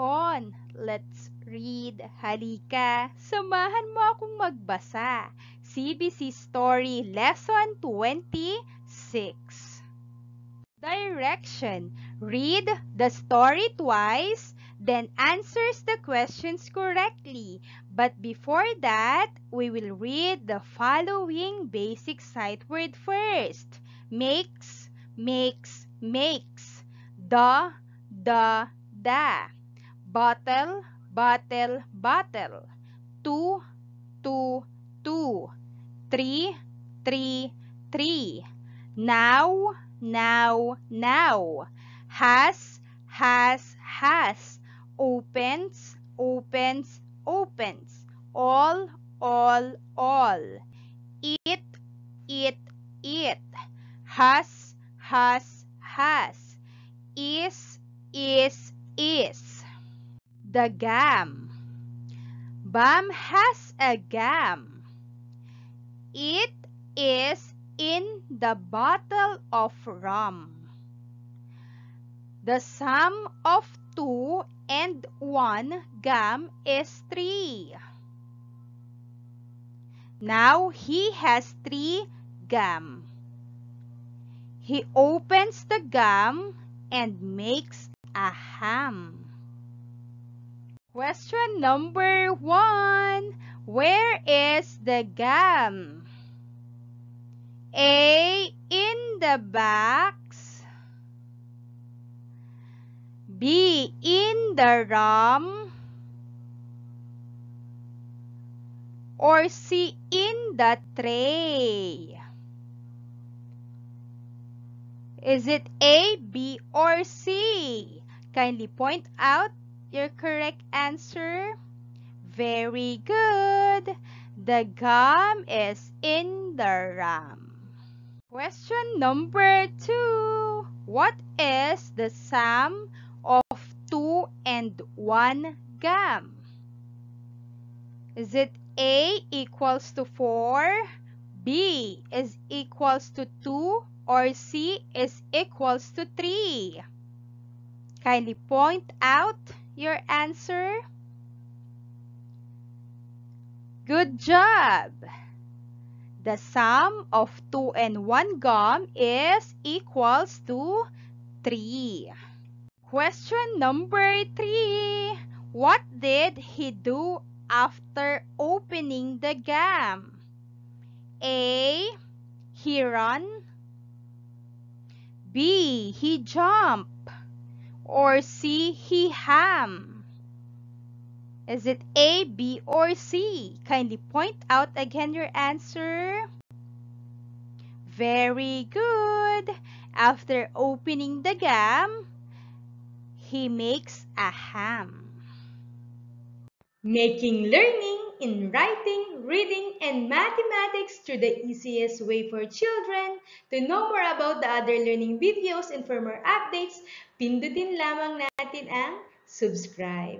on. Let's read. Halika, samahan mo akong magbasa. CBC Story Lesson 26 Direction Read the story twice, then answers the questions correctly. But before that, we will read the following basic sight word first. Makes, makes, makes. The, the, the. bottle, bottle, bottle. Two, two, two. Three, three, three. Now, now, now. Has, has, has. Opens, opens, opens. All, all, all. It, it, it. Has, has, has. Is, is, is the gum. Bam has a gum. It is in the bottle of rum. The sum of two and one gum is three. Now he has three gum. He opens the gum and makes a ham. Question number one. Where is the gum? A. In the box. B. In the rum. Or C. In the tray. Is it A, B, or C? Kindly point out your correct answer? Very good. The gum is in the ram. Question number two. What is the sum of two and one gum? Is it A equals to 4, B is equals to 2, or C is equals to 3? Kindly point out your answer? Good job! The sum of 2 and 1 gum is equals to 3. Question number 3. What did he do after opening the gum? A. He ran. B. He jumped or C, he ham? Is it A, B, or C? Kindly point out again your answer. Very good. After opening the gum, he makes a ham. Making learning in writing reading, and mathematics through the easiest way for children. To know more about the other learning videos and for updates, pindutin lamang natin ang subscribe.